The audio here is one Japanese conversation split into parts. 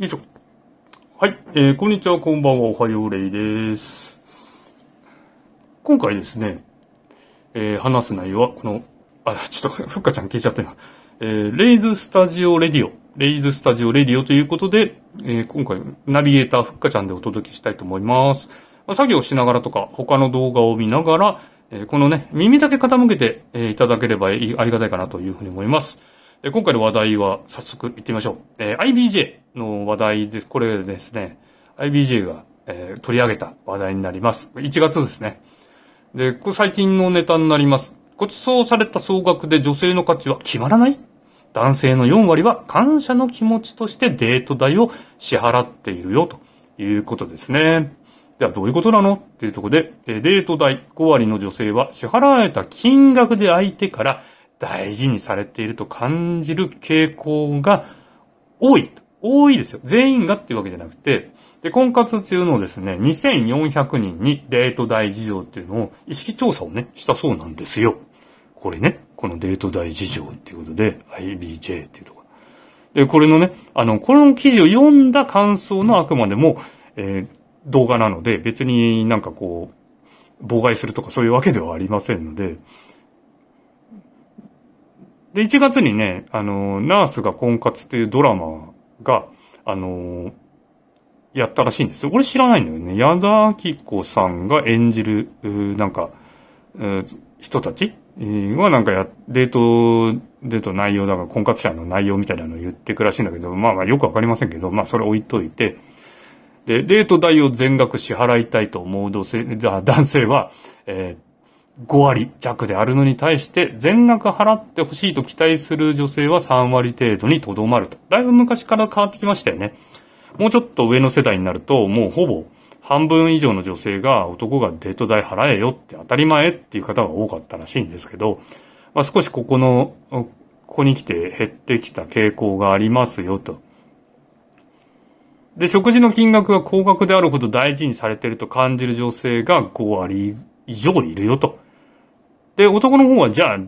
よいしょ。はい、えー、こんにちは、こんばんは、おはようれいです。今回ですね、えー、話す内容は、この、あ、ちょっと、ふっかちゃん消えちゃったな。えー、レイズスタジオレディオ、レイズスタジオレディオということで、えー、今回、ナビゲーターふっかちゃんでお届けしたいと思います。まあ、作業しながらとか、他の動画を見ながら、えー、このね、耳だけ傾けて、えー、いただければいいありがたいかなというふうに思います。今回の話題は早速行ってみましょう。えー、IBJ の話題です。これですね、IBJ が、えー、取り上げた話題になります。1月ですね。で、これ最近のネタになります。ごちそうされた総額で女性の価値は決まらない男性の4割は感謝の気持ちとしてデート代を支払っているよということですね。ではどういうことなのっていうところで、デート代5割の女性は支払われた金額で相手から大事にされていると感じる傾向が多い。多いですよ。全員がっていうわけじゃなくて、で、婚活中のですね、2400人にデート代事情っていうのを意識調査をね、したそうなんですよ。これね、このデート代事情っていうことで、IBJ っていうところ。で、これのね、あの、この記事を読んだ感想のあくまでも、えー、動画なので、別になんかこう、妨害するとかそういうわけではありませんので、で、1月にね、あの、ナースが婚活っていうドラマが、あの、やったらしいんですよ。俺知らないんだよね。矢田明子さんが演じる、なんか、人たちはなんかや、デート、デート内容だから婚活者の内容みたいなのを言ってくらしいんだけど、まあまあよくわかりませんけど、まあそれ置いといて、で、デート代を全額支払いたいと思う男性は、えー、5割弱であるのに対して、全額払ってほしいと期待する女性は3割程度にとどまると。だいぶ昔から変わってきましたよね。もうちょっと上の世代になると、もうほぼ半分以上の女性が男がデート代払えよって当たり前っていう方が多かったらしいんですけど、まあ、少しここの、ここに来て減ってきた傾向がありますよと。で、食事の金額が高額であるほど大事にされていると感じる女性が5割以上いるよと。で、男の方はじゃあ、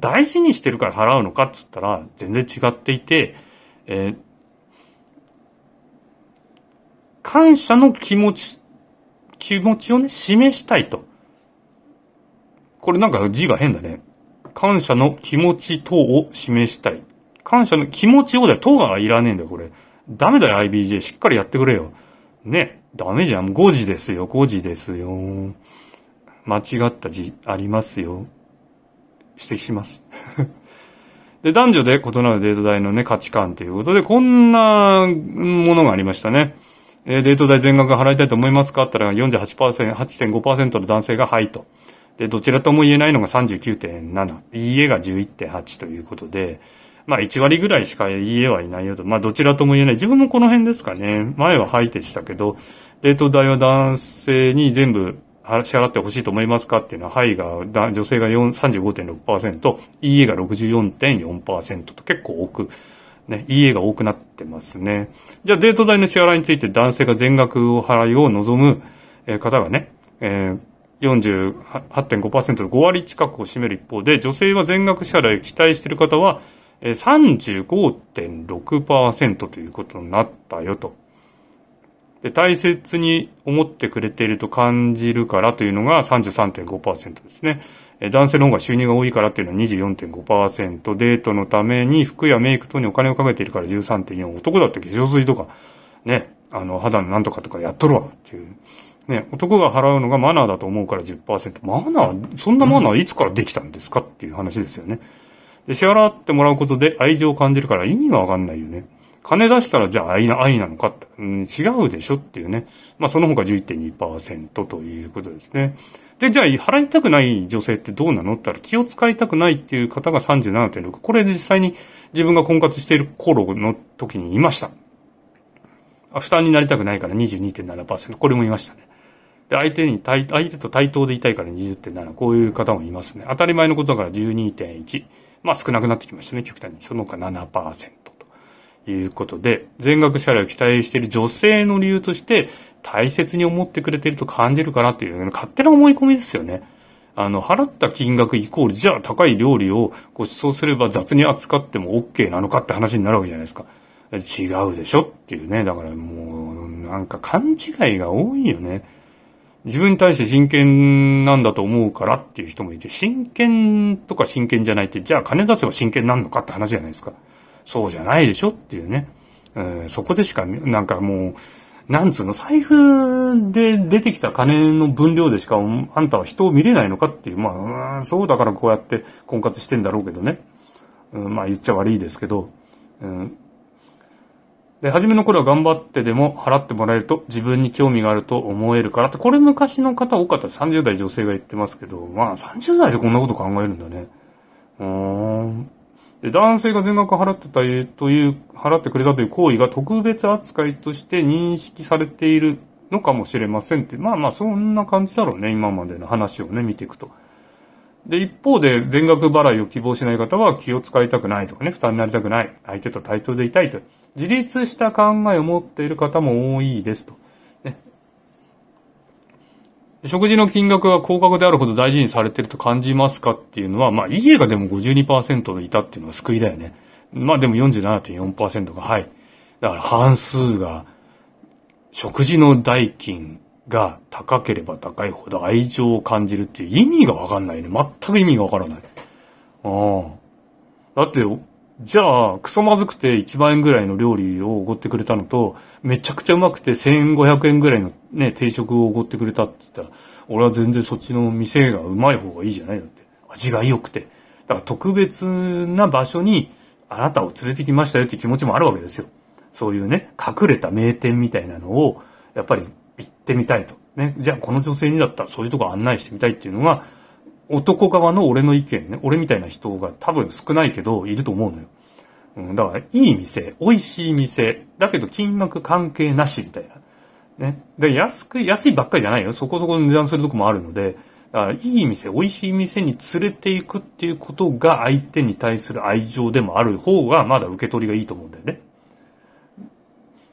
大事にしてるから払うのかっつったら、全然違っていて、えー、感謝の気持ち、気持ちをね、示したいと。これなんか字が変だね。感謝の気持ち等を示したい。感謝の気持ちをだよ。等がいらねえんだよ、これ。ダメだよ、IBJ。しっかりやってくれよ。ね。ダメじゃん。5時ですよ、5時ですよ。間違った字ありますよ。指摘します で、男女で異なるデート代のね、価値観ということで、こんなものがありましたね。えー、デート代全額払いたいと思いますかったら48%、8.5%の男性がはいと。で、どちらとも言えないのが39.7。いいえが11.8ということで、まあ1割ぐらいしか家えはいないよと。まあどちらとも言えない。自分もこの辺ですかね。前ははいでしたけど、デート代は男性に全部支払ってほしいと思いますかっていうのは、はいが、女性が35.6%、いいえが64.4%と結構多く、ね、いいえが多くなってますね。じゃあデート代の支払いについて男性が全額を払いを望む方がね、えー、48.5%の5割近くを占める一方で、女性は全額支払いを期待している方は、35.6%ということになったよと。で大切に思ってくれていると感じるからというのが33.5%ですね。男性の方が収入が多いからっていうのは24.5%、デートのために服やメイク等にお金をかけているから13.4、男だって化粧水とか、ね、あの、肌のなんとかとかやっとるわっていう。ね、男が払うのがマナーだと思うから10%。マナー、そんなマナーいつからできたんですかっていう話ですよね。で、支払ってもらうことで愛情を感じるから意味がわかんないよね。金出したらじゃあ愛な、愛なのかって、うん、違うでしょっていうね。まあその他11.2%ということですね。で、じゃあ払いたくない女性ってどうなのって言ったら気を使いたくないっていう方が37.6。これ実際に自分が婚活している頃の時にいました。負担になりたくないから22.7%。これもいましたね。で、相手に対、相手と対等でいたいから20.7。こういう方もいますね。当たり前のことだから12.1。まあ少なくなってきましたね、極端に。その他7%。いうことで、全額支払いを期待している女性の理由として、大切に思ってくれていると感じるかなっていう、勝手な思い込みですよね。あの、払った金額イコール、じゃあ高い料理をご馳走すれば雑に扱っても OK なのかって話になるわけじゃないですか。違うでしょっていうね。だからもう、なんか勘違いが多いよね。自分に対して真剣なんだと思うからっていう人もいて、真剣とか真剣じゃないって、じゃあ金出せば真剣なんのかって話じゃないですか。そうじゃないでしょっていうね。えー、そこでしか、なんかもう、なんつうの、財布で出てきた金の分量でしか、あんたは人を見れないのかっていう、まあ、そうだからこうやって婚活してんだろうけどね。うん、まあ言っちゃ悪いですけど、うん、で、初めの頃は頑張ってでも払ってもらえると自分に興味があると思えるからって、これ昔の方多かった30代女性が言ってますけど、まあ30代でこんなこと考えるんだね。うーん。で、男性が全額払ってた、という、払ってくれたという行為が特別扱いとして認識されているのかもしれませんって。まあまあ、そんな感じだろうね。今までの話をね、見ていくと。で、一方で、全額払いを希望しない方は気を使いたくないとかね、負担になりたくない。相手と対等でいたいと。自立した考えを持っている方も多いですと。食事の金額が高額であるほど大事にされてると感じますかっていうのは、まあ、家がでも52%いたっていうのは救いだよね。まあでも47.4%が、はい。だから半数が、食事の代金が高ければ高いほど愛情を感じるっていう意味がわかんないね。全く意味がわからない。ああ。だって、じゃあ、クソまずくて1万円ぐらいの料理をおごってくれたのと、めちゃくちゃうまくて1500円ぐらいのね、定食をおごってくれたって言ったら、俺は全然そっちの店がうまい方がいいじゃないだって。味が良くて。だから特別な場所にあなたを連れてきましたよって気持ちもあるわけですよ。そういうね、隠れた名店みたいなのを、やっぱり行ってみたいと。ね。じゃあこの女性にだったらそういうとこ案内してみたいっていうのが、男側の俺の意見ね、俺みたいな人が多分少ないけど、いると思うのよ。うん、だから、いい店、美味しい店、だけど金額関係なしみたいな。ね。で、安く、安いばっかりじゃないよ。そこそこ値段するとこもあるので、だからいい店、美味しい店に連れていくっていうことが相手に対する愛情でもある方がまだ受け取りがいいと思うんだよね。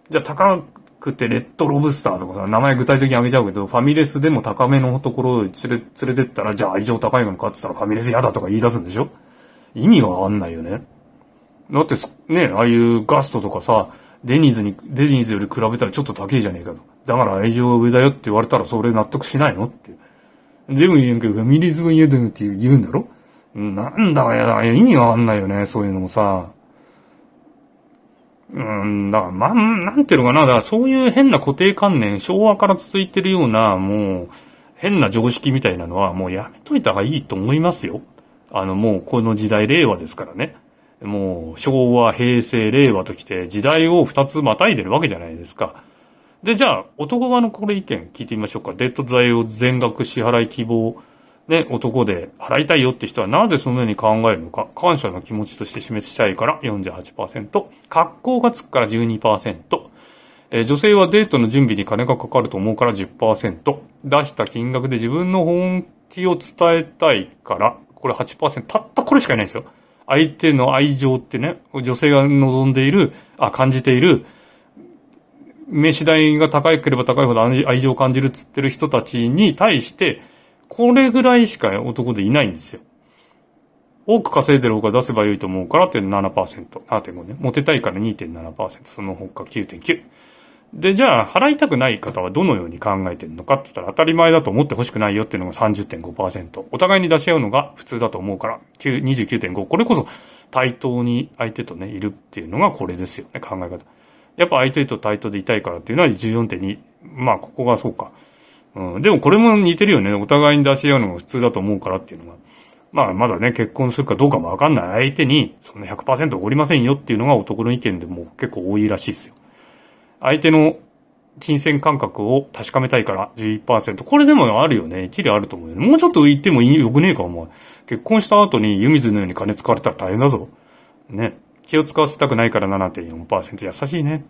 じゃあ、高、食って、レッドロブスターとかさ、名前具体的にあげちゃうけど、ファミレスでも高めのところを連れ、連れてったら、じゃあ愛情高いの買ってたらファミレス嫌だとか言い出すんでしょ意味がわかんないよね。だって、ね、ああいうガストとかさ、デニーズに、デニーズより比べたらちょっと高いじゃねえかと。だから愛情が上だよって言われたらそれ納得しないのって。でも言うけど、ファミレスが嫌だよって言うんだろなんだか嫌だ。意味わかんないよね、そういうのもさ。うん、だから、まなんていうのかな、だからそういう変な固定観念、昭和から続いてるような、もう、変な常識みたいなのは、もうやめといた方がいいと思いますよ。あの、もうこの時代、令和ですからね。もう、昭和、平成、令和ときて、時代を二つまたいでるわけじゃないですか。で、じゃあ、男側のこれ意見聞いてみましょうか。デッド材を全額支払い希望。で、男で払いたいよって人はなぜそのように考えるのか、感謝の気持ちとして示したいから48%、格好がつくから12%、え女性はデートの準備に金がかかると思うから10%、出した金額で自分の本気を伝えたいから、これ8%、たったこれしかいないんですよ。相手の愛情ってね、女性が望んでいる、あ、感じている、飯代が高ければ高いほど愛情を感じるっつってる人たちに対して、これぐらいしか男でいないんですよ。多く稼いでる方が出せば良いと思うからって7%、7.5ね。モテたいから2.7%、その他9.9。で、じゃあ、払いたくない方はどのように考えてるのかって言ったら、当たり前だと思ってほしくないよっていうのが30.5%。お互いに出し合うのが普通だと思うから、29.5。これこそ、対等に相手とね、いるっていうのがこれですよね、考え方。やっぱ相手と対等でいたいからっていうのは14.2。まあ、ここがそうか。うん。でもこれも似てるよね。お互いに出し合うのが普通だと思うからっていうのが。まあ、まだね、結婚するかどうかもわかんない相手に、そんな100%おりませんよっていうのが男の意見でも結構多いらしいですよ。相手の金銭感覚を確かめたいから11%。これでもあるよね。一理あると思うよね。もうちょっと言ってもよくねえか、お前。結婚した後に湯水のように金使われたら大変だぞ。ね。気を使わせたくないから7.4%。優しいね。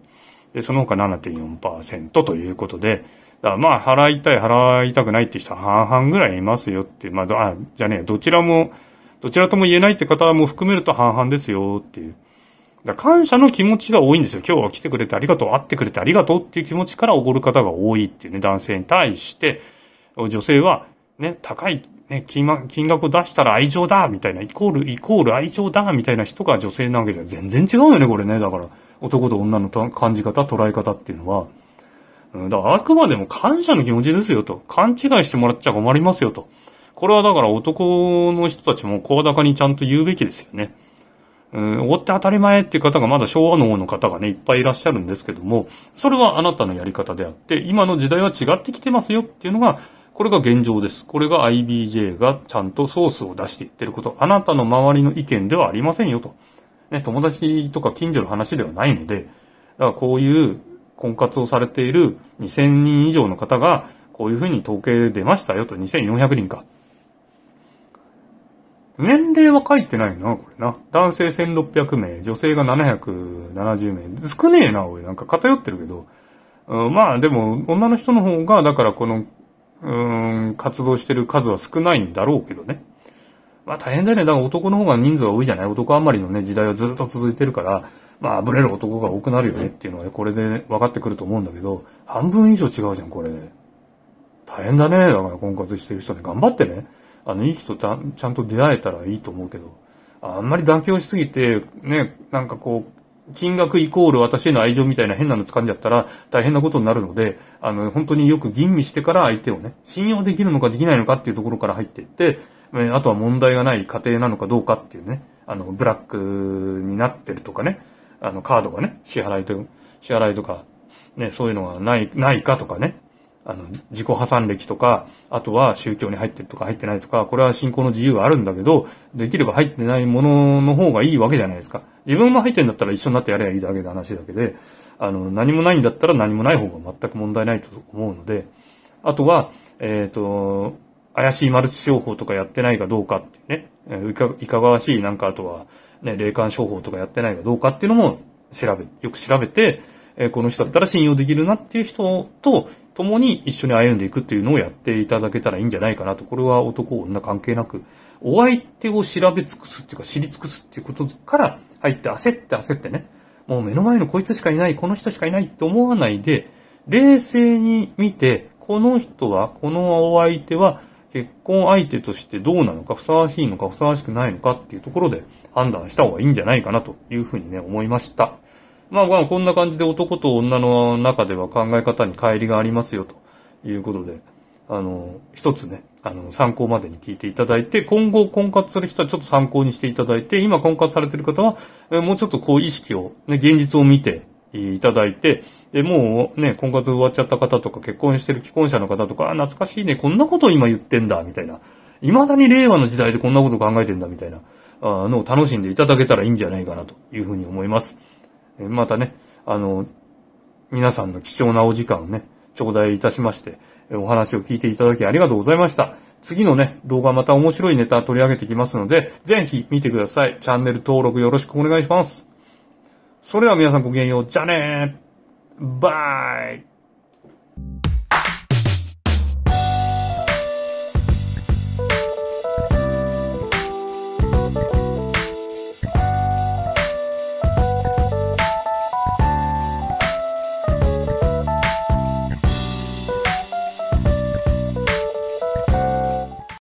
で、その他7.4%ということで、だからまあ、払いたい、払いたくないって人は半々ぐらいいますよって、まあ、あ、じゃねえ、どちらも、どちらとも言えないって方も含めると半々ですよっていう。だ感謝の気持ちが多いんですよ。今日は来てくれてありがとう、会ってくれてありがとうっていう気持ちからおごる方が多いっていうね、男性に対して、女性は、ね、高い、ね、金額を出したら愛情だみたいな、イコール、イコール愛情だみたいな人が女性なわけじゃ全然違うよね、これね。だから、男と女の感じ方、捉え方っていうのは。うん、だからあくまでも感謝の気持ちですよと。勘違いしてもらっちゃ困りますよと。これはだから男の人たちも声高にちゃんと言うべきですよね。うん、追って当たり前っていう方がまだ昭和の方の方がね、いっぱいいらっしゃるんですけども、それはあなたのやり方であって、今の時代は違ってきてますよっていうのが、これが現状です。これが IBJ がちゃんとソースを出していってること。あなたの周りの意見ではありませんよと。ね、友達とか近所の話ではないので、だからこういう婚活をされている2000人以上の方が、こういうふうに統計出ましたよと、2400人か。年齢は書いてないな、これな。男性1600名、女性が770名。少ねえな、おい。なんか偏ってるけど。うん、まあでも、女の人の方が、だからこの、うん、活動してる数は少ないんだろうけどね。まあ大変だよね。だから男の方が人数が多いじゃない男あんまりのね、時代はずっと続いてるから、まあ、ぶれる男が多くなるよねっていうのはね、これで、分かってくると思うんだけど、半分以上違うじゃん、これ大変だね。だから婚活してる人ね、頑張ってね。あの、いい人ちゃちゃんと出会えたらいいと思うけど、あんまり妥協しすぎて、ね、なんかこう、金額イコール私への愛情みたいな変なの掴んじゃったら大変なことになるので、あの、本当によく吟味してから相手をね、信用できるのかできないのかっていうところから入っていって、あとは問題がない家庭なのかどうかっていうね、あの、ブラックになってるとかね、あの、カードがね、支払いと、支払いとか、ね、そういうのがない、ないかとかね。あの、自己破産歴とか、あとは宗教に入ってるとか入ってないとか、これは信仰の自由はあるんだけど、できれば入ってないものの方がいいわけじゃないですか。自分も入ってんだったら一緒になってやればいいだけの話だけで、あの、何もないんだったら何もない方が全く問題ないと思うので、あとは、えっ、ー、と、怪しいマルチ商法とかやってないかどうかっていうね、いかがわしいなんかあとは、ね、霊感商法とかやってないかどうかっていうのも調べ、よく調べて、えこの人だったら信用できるなっていう人と共に一緒に歩んでいくっていうのをやっていただけたらいいんじゃないかなと。これは男、女関係なく、お相手を調べ尽くすっていうか知り尽くすっていうことから入って焦って焦ってね、もう目の前のこいつしかいない、この人しかいないって思わないで、冷静に見て、この人は、このお相手は、結婚相手としてどうなのか、ふさわしいのか、ふさわしくないのかっていうところで判断した方がいいんじゃないかなというふうにね、思いました。まあ、こんな感じで男と女の中では考え方に乖離がありますよということで、あの、一つね、あの、参考までに聞いていただいて、今後婚活する人はちょっと参考にしていただいて、今婚活されてる方は、もうちょっとこう意識を、ね、現実を見て、いただいて、で、もうね、婚活終わっちゃった方とか、結婚してる既婚者の方とか、あ、懐かしいね、こんなこと今言ってんだ、みたいな。未だに令和の時代でこんなこと考えてんだ、みたいな、あのを楽しんでいただけたらいいんじゃないかな、というふうに思います。またね、あの、皆さんの貴重なお時間をね、頂戴いたしまして、お話を聞いていただきありがとうございました。次のね、動画また面白いネタ取り上げてきますので、ぜひ見てください。チャンネル登録よろしくお願いします。それでは皆さんごきげんよう。じゃあねバイ